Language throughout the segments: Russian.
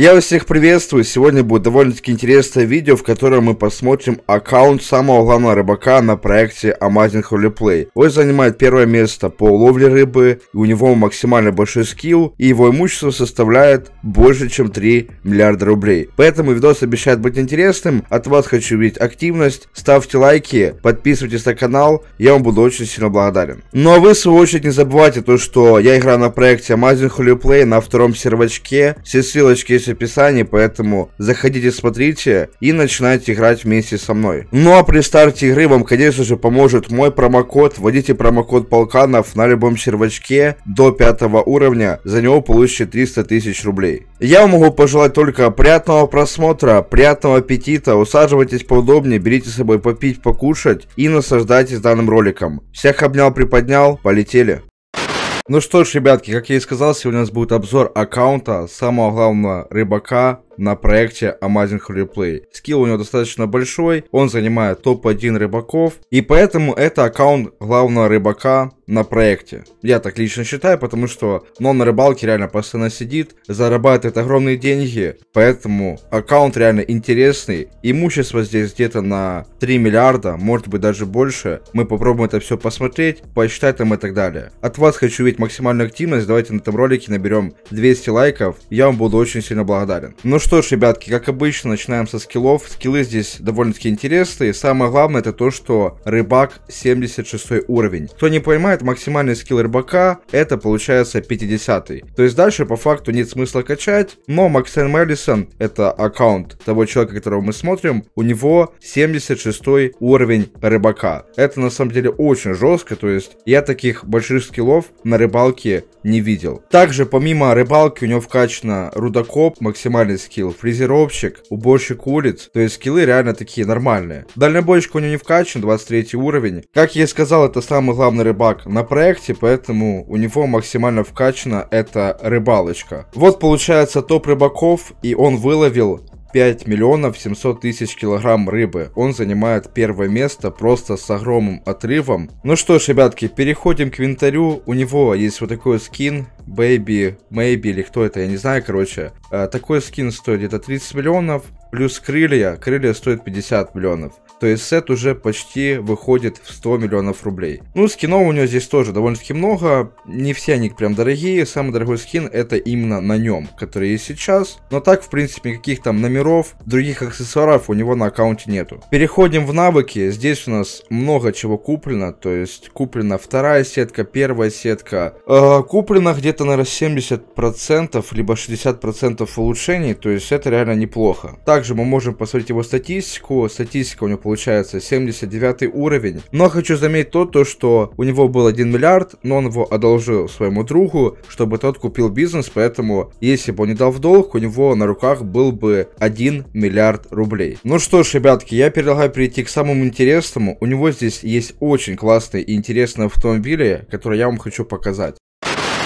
Я вас всех приветствую. Сегодня будет довольно-таки интересное видео, в котором мы посмотрим аккаунт самого главного рыбака на проекте Amazing Holy Play. Он занимает первое место по ловле рыбы, и у него максимально большой скилл, и его имущество составляет больше, чем 3 миллиарда рублей. Поэтому видос обещает быть интересным. От вас хочу видеть активность. Ставьте лайки, подписывайтесь на канал. Я вам буду очень сильно благодарен. Ну а вы, в свою очередь, не забывайте то, что я играю на проекте Amazing Holy Play на втором сервачке. Все ссылочки, если в описании, поэтому заходите, смотрите и начинайте играть вместе со мной. Ну а при старте игры вам, конечно же, поможет мой промокод. Вводите промокод Полканов на любом сервачке до 5 уровня, за него получите 300 тысяч рублей. Я вам могу пожелать только приятного просмотра, приятного аппетита, усаживайтесь поудобнее, берите с собой попить, покушать и наслаждайтесь данным роликом. Всех обнял, приподнял, полетели. Ну что ж, ребятки, как я и сказал, сегодня у нас будет обзор аккаунта самого главного рыбака на проекте Amazing Replay. Скилл у него достаточно большой, он занимает топ-1 рыбаков, и поэтому это аккаунт главного рыбака на проекте. Я так лично считаю, потому что ну, он на рыбалке реально постоянно сидит, зарабатывает огромные деньги, поэтому аккаунт реально интересный. Имущество здесь где-то на 3 миллиарда, может быть даже больше. Мы попробуем это все посмотреть, посчитать там и так далее. От вас хочу видеть максимальную активность, давайте на этом ролике наберем 200 лайков, я вам буду очень сильно благодарен. Ну что, что ж, ребятки, как обычно, начинаем со скиллов. Скиллы здесь довольно-таки интересные. Самое главное, это то, что рыбак 76 уровень. Кто не понимает, максимальный скилл рыбака, это получается 50 -й. То есть дальше, по факту, нет смысла качать, но Максен Меллисон, это аккаунт того человека, которого мы смотрим, у него 76 уровень рыбака. Это, на самом деле, очень жестко, то есть я таких больших скиллов на рыбалке не видел. Также, помимо рыбалки, у него вкачано рудокоп, максимальный скилл скилл. Фрезеровщик, уборщик улиц. То есть скиллы реально такие нормальные. Дальнобойщик у него не вкачан, 23 уровень. Как я и сказал, это самый главный рыбак на проекте, поэтому у него максимально вкачана эта рыбалочка. Вот получается топ рыбаков, и он выловил 5 миллионов 700 тысяч килограмм рыбы. Он занимает первое место просто с огромным отрывом. Ну что ж, ребятки, переходим к винтарю. У него есть вот такой скин, Baby, Maybe или кто это, я не знаю, короче. Э, такой скин стоит где-то 30 миллионов. Плюс крылья. Крылья стоит 50 миллионов то есть сет уже почти выходит в 100 миллионов рублей. Ну, скинов у него здесь тоже довольно-таки много, не все они прям дорогие, самый дорогой скин это именно на нем, который есть сейчас, но так, в принципе, никаких там номеров, других аксессуаров у него на аккаунте нету. Переходим в навыки, здесь у нас много чего куплено, то есть куплена вторая сетка, первая сетка, э, куплено где-то, наверное, 70% либо 60% улучшений, то есть это реально неплохо. Также мы можем посмотреть его статистику, статистика у него получается, 79 уровень. Но хочу заметить то, то, что у него был 1 миллиард, но он его одолжил своему другу, чтобы тот купил бизнес, поэтому если бы он не дал в долг, у него на руках был бы 1 миллиард рублей. Ну что ж, ребятки, я предлагаю перейти к самому интересному. У него здесь есть очень классные и интересные автомобили, которые я вам хочу показать.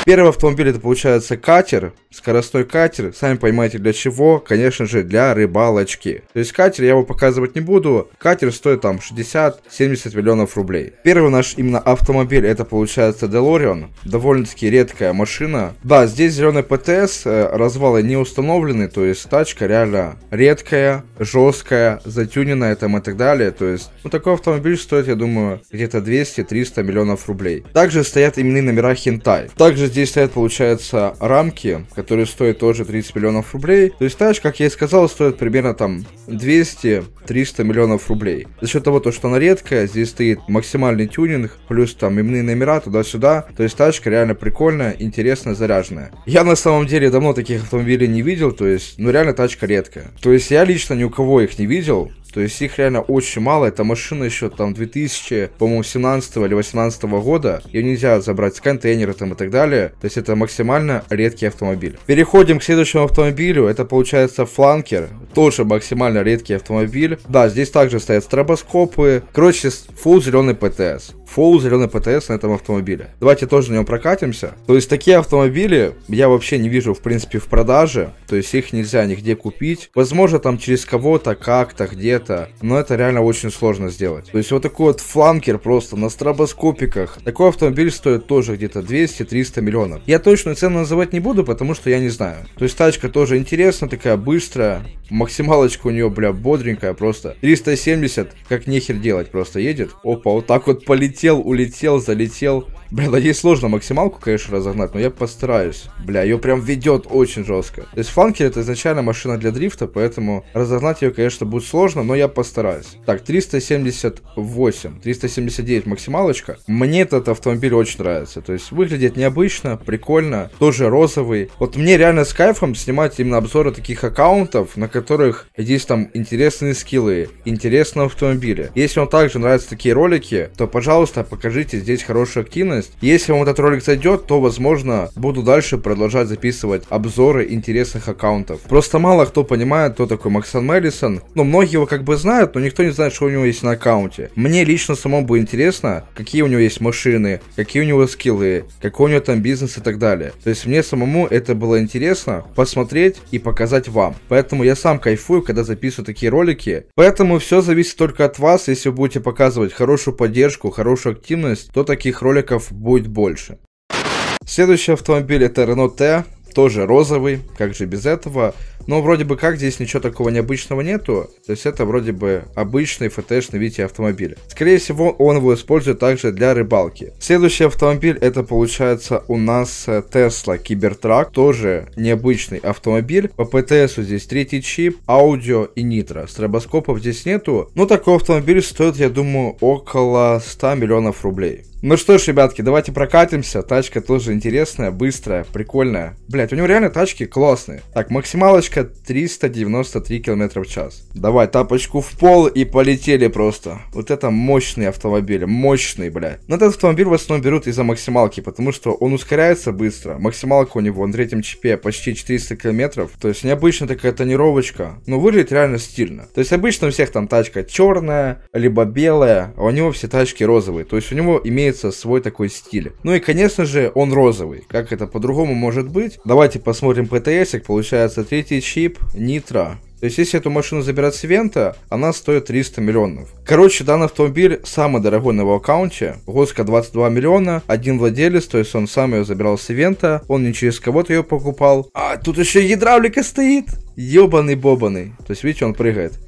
Первый автомобиль это получается катер, скоростной катер. Сами понимаете для чего? Конечно же для рыбалочки. То есть катер я его показывать не буду. Катер стоит там 60-70 миллионов рублей. Первый наш именно автомобиль это получается DeLorean. Довольно-таки редкая машина. Да, здесь зеленый ПТС, э, развалы не установлены. То есть тачка реально редкая, жесткая, затюненная там и так далее. То есть ну такой автомобиль стоит я думаю где-то 200-300 миллионов рублей. Также стоят именные номера Хентай. Также здесь стоят, получается, рамки, которые стоят тоже 30 миллионов рублей. То есть тачка, как я и сказал, стоит примерно там 200-300 миллионов рублей. За счет того, то, что она редкая, здесь стоит максимальный тюнинг, плюс там именные номера туда-сюда. То есть тачка реально прикольная, интересная, заряженная. Я на самом деле давно таких автомобилей не видел, то есть, ну реально тачка редкая. То есть я лично ни у кого их не видел, то есть их реально очень мало. Это машина еще там 2000, по-моему, 17 или 18 го года. Ее нельзя забрать с контейнера там и так далее. То есть это максимально редкий автомобиль. Переходим к следующему автомобилю. Это получается фланкер. Тоже максимально редкий автомобиль. Да, здесь также стоят стробоскопы. Короче, full зеленый ПТС. Full зеленый ПТС на этом автомобиле. Давайте тоже на нем прокатимся. То есть такие автомобили я вообще не вижу в принципе в продаже. То есть их нельзя нигде купить. Возможно там через кого-то, как-то, где-то это, но это реально очень сложно сделать. То есть вот такой вот фланкер просто на стробоскопиках. Такой автомобиль стоит тоже где-то 200-300 миллионов. Я точную цену называть не буду, потому что я не знаю. То есть тачка тоже интересная, такая быстрая. Максималочка у нее, бля, бодренькая просто. 370, как нехер делать, просто едет. Опа, вот так вот полетел, улетел, залетел. Бля, да ей сложно максималку, конечно, разогнать, но я постараюсь. Бля, ее прям ведет очень жестко. То есть фланкер это изначально машина для дрифта, поэтому разогнать ее, конечно, будет сложно, но но я постараюсь. Так, 378, 379 максималочка. Мне этот автомобиль очень нравится. То есть выглядит необычно, прикольно, тоже розовый. Вот мне реально с кайфом снимать именно обзоры таких аккаунтов, на которых есть там интересные скиллы, интересные автомобили. Если вам также нравятся такие ролики, то, пожалуйста, покажите здесь хорошую активность. Если вам этот ролик зайдет, то, возможно, буду дальше продолжать записывать обзоры интересных аккаунтов. Просто мало кто понимает, кто такой Максон Мэдисон. Но ну, многие его как как бы знают, но никто не знает, что у него есть на аккаунте. Мне лично самому бы интересно, какие у него есть машины, какие у него скиллы, какой у него там бизнес и так далее. То есть мне самому это было интересно посмотреть и показать вам. Поэтому я сам кайфую, когда записываю такие ролики. Поэтому все зависит только от вас. Если вы будете показывать хорошую поддержку, хорошую активность, то таких роликов будет больше. Следующий автомобиль это Renault T тоже розовый, как же без этого. Но вроде бы как здесь ничего такого необычного нету. То есть это вроде бы обычный ФТшный вид автомобиля. Скорее всего, он его использует также для рыбалки. Следующий автомобиль это получается у нас э, Tesla Cybertruck. Тоже необычный автомобиль. По ПТСу здесь третий чип, аудио и нитро. Стробоскопов здесь нету. Но такой автомобиль стоит, я думаю, около 100 миллионов рублей. Ну что ж, ребятки, давайте прокатимся. Тачка тоже интересная, быстрая, прикольная. Блять, у него реально тачки классные. Так, максималочка 393 км в час. Давай тапочку в пол и полетели просто. Вот это мощный автомобиль, мощный, блядь. Но этот автомобиль в основном берут из-за максималки, потому что он ускоряется быстро. Максималка у него на третьем чипе почти 400 км. То есть необычная такая тонировочка, но выглядит реально стильно. То есть обычно у всех там тачка черная, либо белая, а у него все тачки розовые. То есть у него имеет имеется свой такой стиль. Ну и, конечно же, он розовый. Как это по-другому может быть? Давайте посмотрим ПТС. Получается, третий чип Нитро. То есть, если эту машину забирать с Вента, она стоит 300 миллионов. Короче, данный автомобиль самый дорогой на его аккаунте. Госка 22 миллиона, один владелец, то есть он сам ее забирал с Вента, он не через кого-то ее покупал. А, тут еще гидравлика стоит! Ебаный бобаный То есть, видите, он прыгает.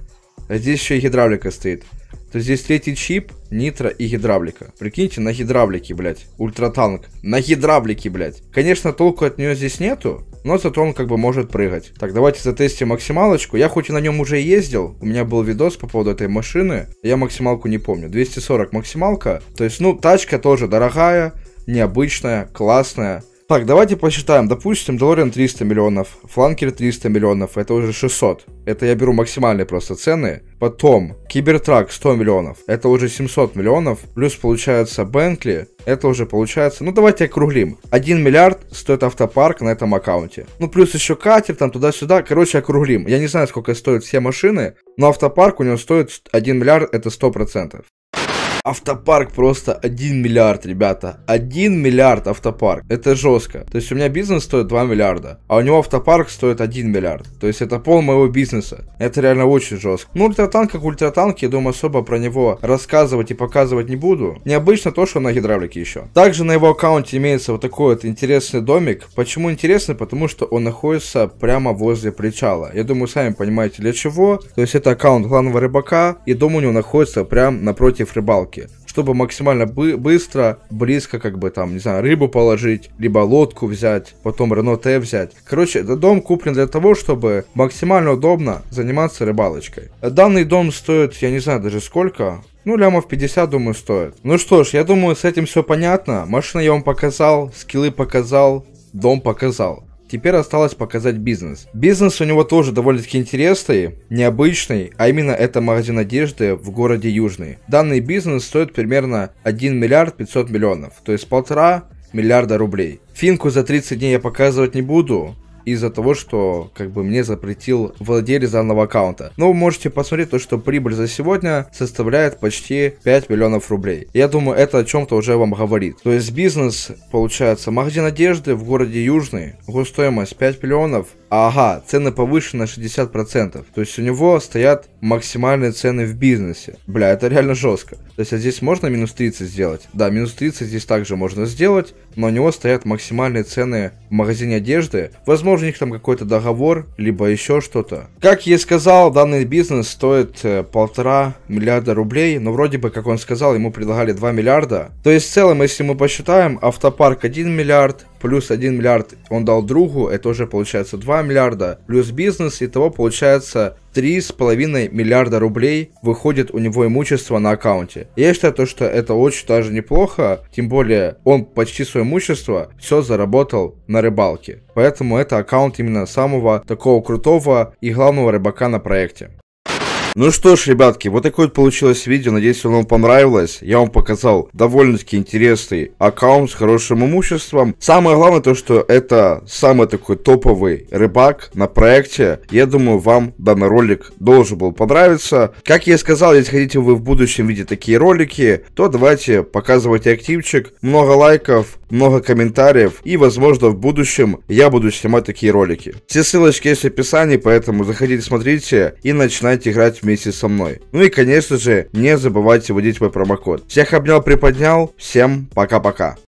А здесь еще и гидравлика стоит то здесь третий чип, нитро и гидравлика. Прикиньте, на гидравлике, блядь. Ультратанк. На гидравлике, блядь. Конечно, толку от нее здесь нету, но зато он как бы может прыгать. Так, давайте затестим максималочку. Я хоть и на нем уже ездил, у меня был видос по поводу этой машины, я максималку не помню. 240 максималка. То есть, ну, тачка тоже дорогая, необычная, классная. Так, давайте посчитаем. Допустим, Делориан 300 миллионов, Фланкер 300 миллионов, это уже 600. Это я беру максимальные просто цены. Потом, Кибертрак 100 миллионов, это уже 700 миллионов. Плюс получается Бентли, это уже получается, ну давайте округлим. 1 миллиард стоит автопарк на этом аккаунте. Ну плюс еще катер там туда-сюда, короче округлим. Я не знаю, сколько стоят все машины, но автопарк у него стоит 1 миллиард, это 100% автопарк просто 1 миллиард, ребята. 1 миллиард автопарк. Это жестко. То есть у меня бизнес стоит 2 миллиарда, а у него автопарк стоит 1 миллиард. То есть это пол моего бизнеса. Это реально очень жестко. Ну, ультратанк как ультратанк, я думаю, особо про него рассказывать и показывать не буду. Необычно то, что на гидравлике еще. Также на его аккаунте имеется вот такой вот интересный домик. Почему интересный? Потому что он находится прямо возле причала. Я думаю, сами понимаете для чего. То есть это аккаунт главного рыбака, и дом у него находится прямо напротив рыбалки чтобы максимально бы быстро, близко, как бы там, не знаю, рыбу положить, либо лодку взять, потом Рено Т взять. Короче, этот дом куплен для того, чтобы максимально удобно заниматься рыбалочкой. Данный дом стоит, я не знаю даже сколько, ну, лямов 50, думаю, стоит. Ну что ж, я думаю, с этим все понятно. Машина я вам показал, скиллы показал, дом показал. Теперь осталось показать бизнес. Бизнес у него тоже довольно-таки интересный, необычный, а именно это магазин одежды в городе Южный. Данный бизнес стоит примерно 1 миллиард 500 миллионов, то есть полтора миллиарда рублей. Финку за 30 дней я показывать не буду, из-за того, что как бы мне запретил владелец данного аккаунта. Но вы можете посмотреть то, что прибыль за сегодня составляет почти 5 миллионов рублей. Я думаю, это о чем-то уже вам говорит. То есть бизнес, получается, магазин одежды в городе Южный, его 5 миллионов, Ага, цены повышены на 60%. То есть у него стоят максимальные цены в бизнесе. Бля, это реально жестко. То есть а здесь можно минус 30 сделать? Да, минус 30 здесь также можно сделать, но у него стоят максимальные цены в магазине одежды. Возможно, у них там какой-то договор, либо еще что-то. Как я и сказал, данный бизнес стоит э, полтора миллиарда рублей, но вроде бы, как он сказал, ему предлагали 2 миллиарда. То есть в целом, если мы посчитаем, автопарк 1 миллиард, плюс 1 миллиард он дал другу, это уже получается 2 миллиарда, плюс бизнес, итого получается 3,5 миллиарда рублей выходит у него имущество на аккаунте. Я считаю то, что это очень даже неплохо, тем более он почти свое имущество все заработал на рыбалке. Поэтому это аккаунт именно самого такого крутого и главного рыбака на проекте. Ну что ж, ребятки, вот такое вот получилось видео. Надеюсь, оно вам понравилось. Я вам показал довольно-таки интересный аккаунт с хорошим имуществом. Самое главное то, что это самый такой топовый рыбак на проекте. Я думаю, вам данный ролик должен был понравиться. Как я и сказал, если хотите вы в будущем видеть такие ролики, то давайте показывайте активчик. Много лайков, много комментариев, и, возможно, в будущем я буду снимать такие ролики. Все ссылочки есть в описании, поэтому заходите, смотрите и начинайте играть вместе со мной. Ну и, конечно же, не забывайте вводить мой промокод. Всех обнял, приподнял, всем пока-пока.